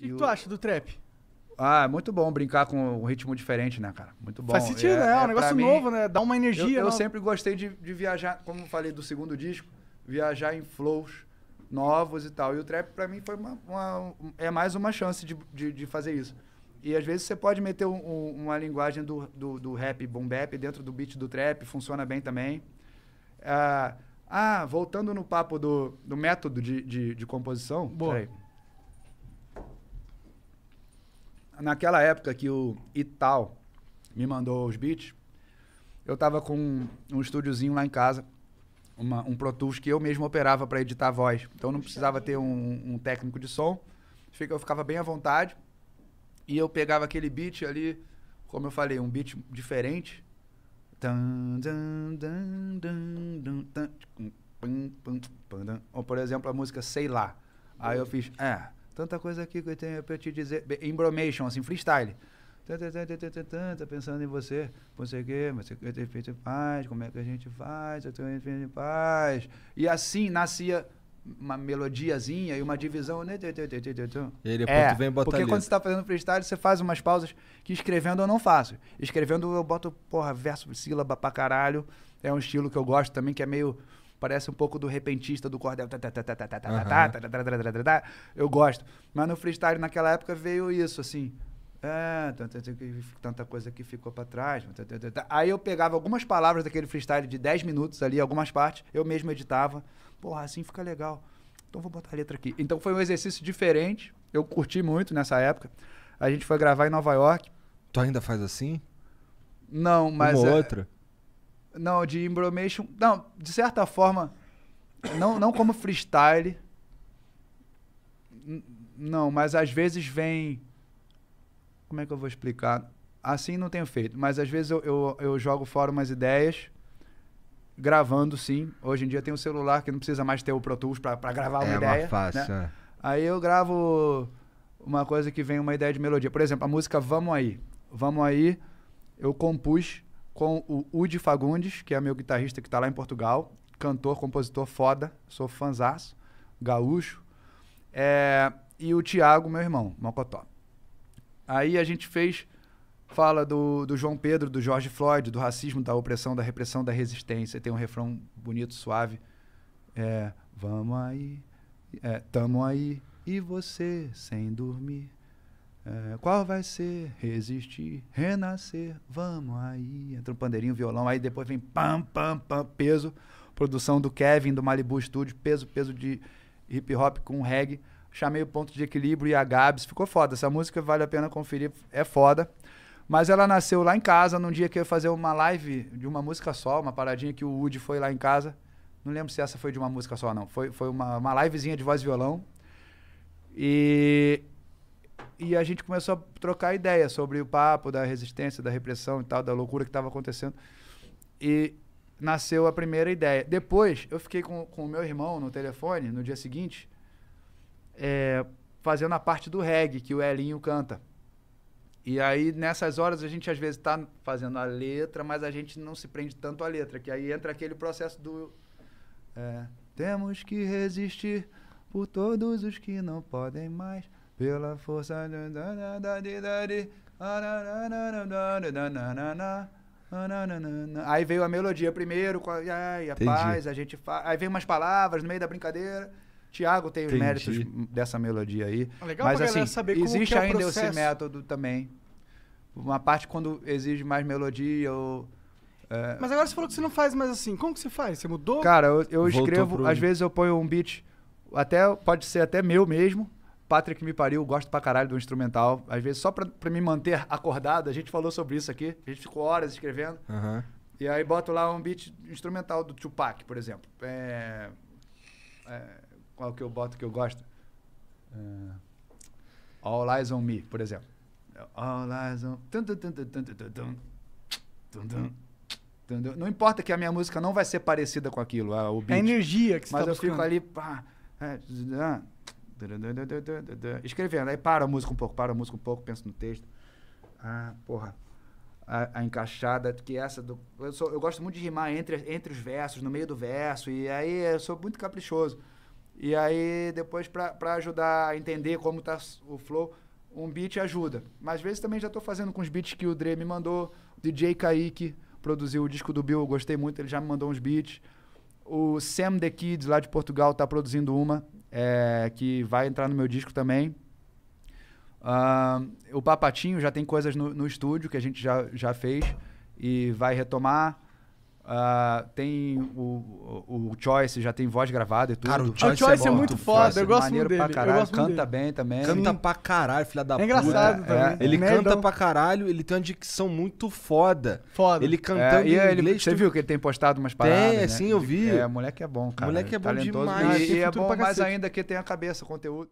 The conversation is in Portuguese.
que, que o... tu acha do trap? Ah, é muito bom brincar com um ritmo diferente, né, cara? Muito bom. Faz sentido, é, né? É um é negócio mim, novo, né? Dá uma energia. Eu, eu né? sempre gostei de, de, viajar, como falei do segundo disco, viajar em flows novos e tal. E o trap, para mim, foi uma, uma, é mais uma chance de, de, de, fazer isso. E às vezes você pode meter um, um, uma linguagem do, do, do, rap boom bap dentro do beat do trap, funciona bem também. Ah, ah voltando no papo do, do método de, de, de composição. Boa. Peraí. naquela época que o Ital me mandou os beats, eu tava com um, estúdiozinho lá em casa, uma, um Pro Tools que eu mesmo operava para editar voz. Então não precisava ter um, um, técnico de som. Eu ficava bem à vontade. E eu pegava aquele beat ali, como eu falei, um beat diferente. Ou, por exemplo, a música Sei Lá. Aí eu fiz. É. Tanta coisa aqui que eu tenho pra te dizer. Embromation, assim, freestyle. Tá pensando em você, você que, você ter feito paz, como é que a gente faz, eu tenho feito paz. E assim nascia uma melodiazinha e uma divisão. Né? E aí depois é, tu vem botar Porque quando você tá fazendo freestyle, você faz umas pausas que escrevendo eu não faço. Escrevendo eu boto, porra, verso, sílaba pra caralho. É um estilo que eu gosto também, que é meio Parece um pouco do repentista do cordel. Eu gosto. Mas no freestyle, naquela época, veio isso, assim. É, tanta coisa que ficou para trás. Aí eu pegava algumas palavras daquele freestyle de 10 minutos ali, algumas partes, eu mesmo editava. Porra, assim fica legal. Então vou botar a letra aqui. Então foi um exercício diferente. Eu curti muito nessa época. A gente foi gravar em Nova York. Tu ainda faz assim? Não, mas. Uma é... outra? Não, de Imbromation. Não, de certa forma, não, não como freestyle. Não, mas às vezes vem. Como é que eu vou explicar? Assim não tenho feito, mas às vezes eu, eu, eu jogo fora umas ideias gravando sim. Hoje em dia tem um celular que não precisa mais ter o Pro Tools para gravar uma é, é ideia. Uma fácil, né? é. Aí eu gravo uma coisa que vem uma ideia de melodia. Por exemplo, a música Vamos Aí. Vamos Aí, eu compus com o Udi Fagundes, que é meu guitarrista que está lá em Portugal, cantor, compositor foda, sou fanzaço, gaúcho. É, e o Tiago, meu irmão, Mocotó. Aí a gente fez fala do, do João Pedro, do George Floyd, do racismo, da opressão, da repressão, da resistência. tem um refrão bonito, suave. É, vamos aí, é, tamo aí, e você sem dormir. É, qual vai ser? Resistir, renascer, vamos aí. Entra um pandeirinho, violão, aí depois vem pam, pam, pam, peso. Produção do Kevin, do Malibu Studio, peso, peso de hip hop com reggae. Chamei o ponto de equilíbrio e a Gabs, ficou foda. Essa música vale a pena conferir, é foda. Mas ela nasceu lá em casa, num dia que eu ia fazer uma live de uma música só, uma paradinha que o Woody foi lá em casa. Não lembro se essa foi de uma música só, não. Foi, foi uma, uma livezinha de voz e violão. E e a gente começou a trocar ideia sobre o papo da resistência, da repressão e tal, da loucura que estava acontecendo. E nasceu a primeira ideia. Depois, eu fiquei com, com o meu irmão no telefone, no dia seguinte, é, fazendo a parte do reggae que o Elinho canta. E aí, nessas horas, a gente às vezes está fazendo a letra, mas a gente não se prende tanto à letra, que aí entra aquele processo do. É, Temos que resistir por todos os que não podem mais pela força Aí veio a melodia primeiro, ai, a paz, a gente faz. Aí vem umas palavras no meio da brincadeira. Tiago tem os Entendi. méritos dessa melodia aí. Legal Mas assim, saber como existe é ainda esse método também. Uma parte quando exige mais melodia ou é... Mas agora você falou que você não faz mais assim. Como que você faz? Você mudou? Cara, eu, eu escrevo, pro... às vezes eu ponho um beat, até pode ser até meu mesmo, Patrick me pariu, gosto pra caralho do instrumental. Às vezes, só pra, pra me manter acordado, a gente falou sobre isso aqui. A gente ficou horas escrevendo. Uhum. E aí boto lá um beat instrumental do Tupac, por exemplo. É... É... Qual que eu boto que eu gosto? É... All Eyes on Me, por exemplo. All Eyes on. Não importa que a minha música não vai ser parecida com aquilo, o beat. É a energia que você mas tá buscando. Mas eu fico ali. Pá, Escrevendo. Aí para a música um pouco, para a música um pouco, penso no texto. Ah, porra. A, a, encaixada, que essa do. Eu, sou, eu gosto muito de rimar entre, entre os versos, no meio do verso, e aí eu sou muito caprichoso. E aí, depois, para ajudar a entender como tá o flow, um beat ajuda. Mas às vezes também já estou fazendo com os beats que o Dre me mandou. O DJ Kaique produziu o disco do Bill, eu gostei muito, ele já me mandou uns beats. O Sam The Kids, lá de Portugal, está produzindo uma é, que vai entrar no meu disco também. Uh, o Papatinho já tem coisas no, no, estúdio que a gente já, já fez e vai retomar. Uh, tem o, o, o, Choice, já tem voz gravada e tudo. Cara, o Choice, o Choice é, é, muito foda, Choice. eu gosto dele. Pra caralho. Canta dele. bem também. Canta Sim. pra caralho, filha da é puta. É engraçado É, também. Ele Nerdão. canta pra caralho, ele tem uma dicção muito foda. Foda. Ele é, cantando é, em inglês. Ele, você tu... viu que ele tem postado umas paradas, Tem, né? sim, eu vi. É, moleque é bom, cara. Moleque é bom Talentoso demais. E, e é bom mais ainda que tem a cabeça, conteúdo.